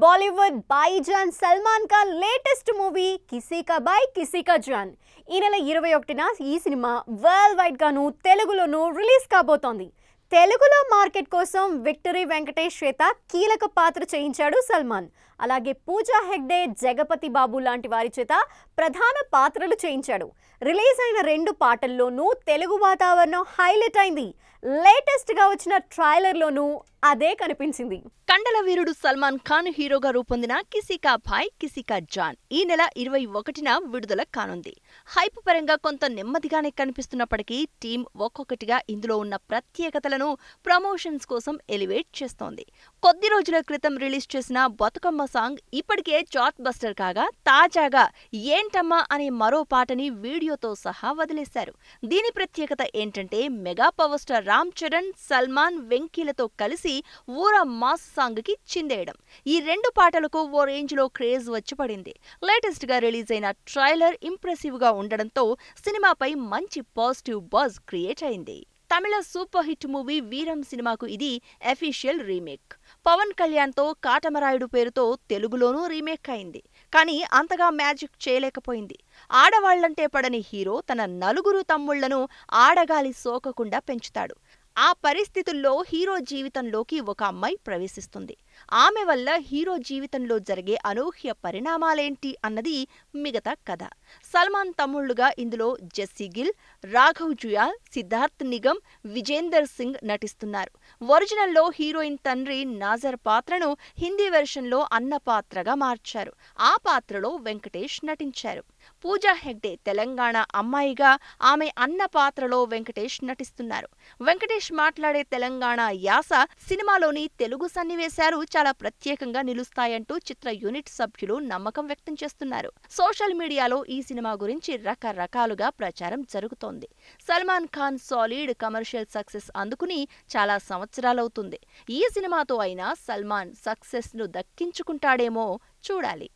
Bollywood Bhaijaan Salman Khan latest movie Kisi Ka Bhai కిసీ కా John ఈ నెల ఇరవై ఒకటిన ఈ సినిమా వరల్డ్ గాను తెలుగులోనూ రిలీజ్ కాబోతోంది తెలుగులో మార్కెట్ కోసం విక్టరీ వెంకటేష్ శ్వేత కీలక పాత్ర చేయించాడు సల్మాన్ అలాగే పూజా హెగ్డే జగపతి బాబు లాంటి వారి చేత ప్రధాన పాత్రలు చేయించాడు రిలీజ్ అయిన రెండు పాటల్లోనూ తెలుగు వాతావరణం హైలైట్ అయింది లేటెస్ట్గా వచ్చిన ట్రైలర్లోనూ అదే కనిపించింది కండల వీరుడు సల్మాన్ ఖాన్ హీరోగా రూపొందిన కిసికా భాయ్ కిసికా జాన్ ఈ నెల ఇరవై ఒకటిన విడుదల కానుంది హైప్ పరంగా కొంత నెమ్మదిగానే కనిపిస్తున్నప్పటికీ టీం ఒక్కొక్కటిగా ఇందులో ఉన్న ప్రత్యేకతలను ప్రమోషన్స్ కోసం ఎలివేట్ చేస్తోంది కొద్ది రోజుల క్రితం రిలీజ్ చేసిన బతుకమ్మ సాంగ్ ఇప్పటికే చార్ట్ బస్టర్ కాగా తాజాగా ఏంటమ్మా అనే మరో పాటని వీడియోతో సహా వదిలేశారు దీని ప్రత్యేకత ఏంటంటే mega power star Ram Charan Salman వెంకీలతో కలిసి ఊర మాస్ సాంగ్ కి చిందేయడం ఈ రెండు పాటలకు ఓ రేంజ్లో క్రేజ్ వచ్చి పడింది లేటెస్ట్ గా రిలీజ్ అయిన ట్రైలర్ ఇంప్రెసివ్ గా ఉండడంతో సినిమాపై మంచి పాజిటివ్ బాజ్ క్రియేట్ అయింది తమిళ సూపర్ హిట్ మూవీ వీరం సినిమాకు ఇది అఫీషియల్ రీమేక్ పవన్ కళ్యాణ్తో కాటమరాయుడు పేరుతో తెలుగులోనూ రీమేక్ అయింది కానీ అంతగా మ్యాజిక్ చేయలేకపోయింది ఆడవాళ్లంటే పడని హీరో తన నలుగురు తమ్ముళ్లను ఆడగాలి సోకకుండా పెంచుతాడు ఆ పరిస్థితుల్లో హీరో జీవితంలోకి ఒక అమ్మాయి ప్రవేశిస్తుంది ఆమె వల్ల హీరో జీవితంలో జరిగే అనూహ్య పరిణామాలేంటి అన్నది మిగతా కథ సల్మాన్ తమ్ముళ్లుగా ఇందులో జెస్సీ గిల్ రాఘవ్ జుయాల్ సిద్ధార్థ్ నిగమ్ విజేందర్ సింగ్ నటిస్తున్నారు ఒరిజినల్లో హీరోయిన్ తండ్రి నాజర్ పాత్రను హిందీ వెర్షన్లో అన్న పాత్రగా మార్చారు ఆ పాత్రలో వెంకటేష్ నటించారు పూజా హెగ్డే తెలంగాణ అమ్మాయిగా ఆమె అన్న పాత్రలో వెంకటేష్ నటిస్తున్నారు వెంకటేష్ మాట్లాడే తెలంగాణ యాస సినిమాలోని తెలుగు సన్నివేశాలు చాలా ప్రత్యేకంగా నిలుస్తాయంటూ చిత్ర యూనిట్ సభ్యులు నమ్మకం వ్యక్తం చేస్తున్నారు సోషల్ మీడియాలో ఈ సినిమా గురించి రకరకాలుగా ప్రచారం జరుగుతోంది Salman Khan solid commercial success అందుకుని చాలా సంవత్సరాలవుతుంది ఈ సినిమాతో అయినా సల్మాన్ సక్సెస్ను దక్కించుకుంటాడేమో చూడాలి